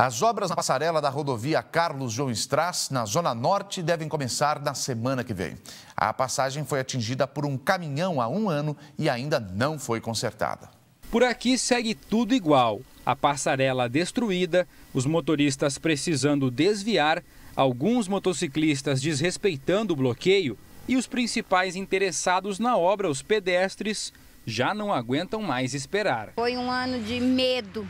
As obras na passarela da rodovia Carlos João Strass, na Zona Norte, devem começar na semana que vem. A passagem foi atingida por um caminhão há um ano e ainda não foi consertada. Por aqui segue tudo igual. A passarela destruída, os motoristas precisando desviar, alguns motociclistas desrespeitando o bloqueio e os principais interessados na obra, os pedestres, já não aguentam mais esperar. Foi um ano de medo,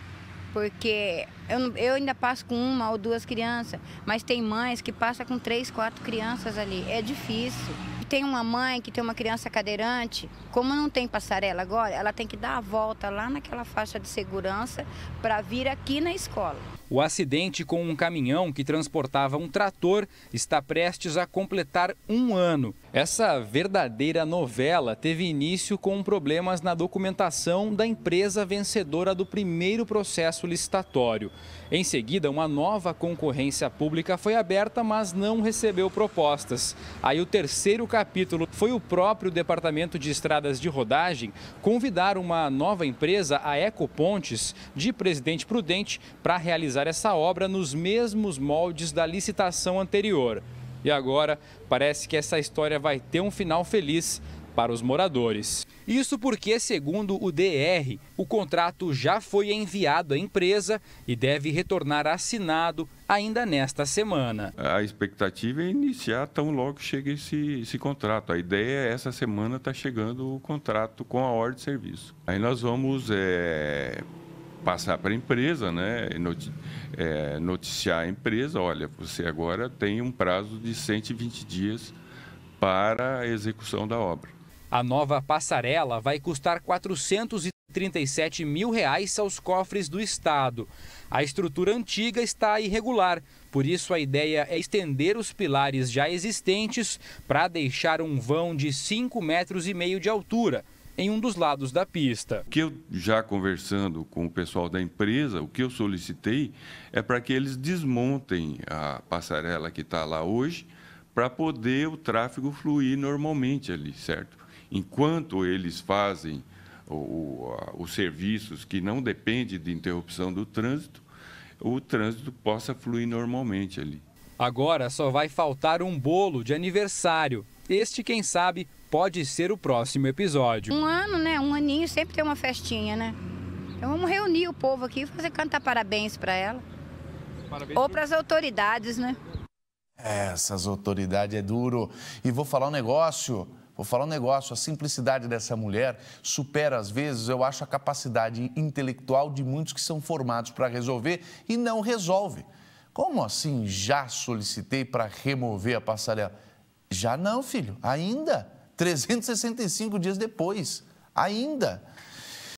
porque eu, eu ainda passo com uma ou duas crianças, mas tem mães que passam com três, quatro crianças ali. É difícil tem uma mãe que tem uma criança cadeirante, como não tem passarela agora, ela tem que dar a volta lá naquela faixa de segurança para vir aqui na escola. O acidente com um caminhão que transportava um trator está prestes a completar um ano. Essa verdadeira novela teve início com problemas na documentação da empresa vencedora do primeiro processo licitatório. Em seguida, uma nova concorrência pública foi aberta, mas não recebeu propostas. Aí o terceiro capítulo foi o próprio Departamento de Estradas de Rodagem convidar uma nova empresa, a Ecopontes, de Presidente Prudente, para realizar essa obra nos mesmos moldes da licitação anterior. E agora parece que essa história vai ter um final feliz para os moradores. Isso porque, segundo o DR, o contrato já foi enviado à empresa e deve retornar assinado ainda nesta semana. A expectativa é iniciar tão logo chega esse, esse contrato. A ideia é essa semana está chegando o contrato com a ordem de serviço. Aí nós vamos é, passar para a empresa, né, é, noticiar a empresa, olha, você agora tem um prazo de 120 dias para a execução da obra. A nova passarela vai custar 437 mil reais aos cofres do Estado. A estrutura antiga está irregular, por isso a ideia é estender os pilares já existentes para deixar um vão de 5 metros e meio de altura em um dos lados da pista. O que eu já conversando com o pessoal da empresa, o que eu solicitei é para que eles desmontem a passarela que está lá hoje para poder o tráfego fluir normalmente ali, certo? enquanto eles fazem o, os serviços que não dependem de interrupção do trânsito, o trânsito possa fluir normalmente ali. Agora só vai faltar um bolo de aniversário. Este, quem sabe, pode ser o próximo episódio. Um ano, né? Um aninho sempre tem uma festinha, né? Então vamos reunir o povo aqui e fazer cantar parabéns para ela. Parabéns Ou para as autoridades, né? Essas autoridades é duro. E vou falar um negócio. Vou falar um negócio: a simplicidade dessa mulher supera, às vezes, eu acho, a capacidade intelectual de muitos que são formados para resolver e não resolve. Como assim já solicitei para remover a passarela? Já não, filho, ainda. 365 dias depois, ainda.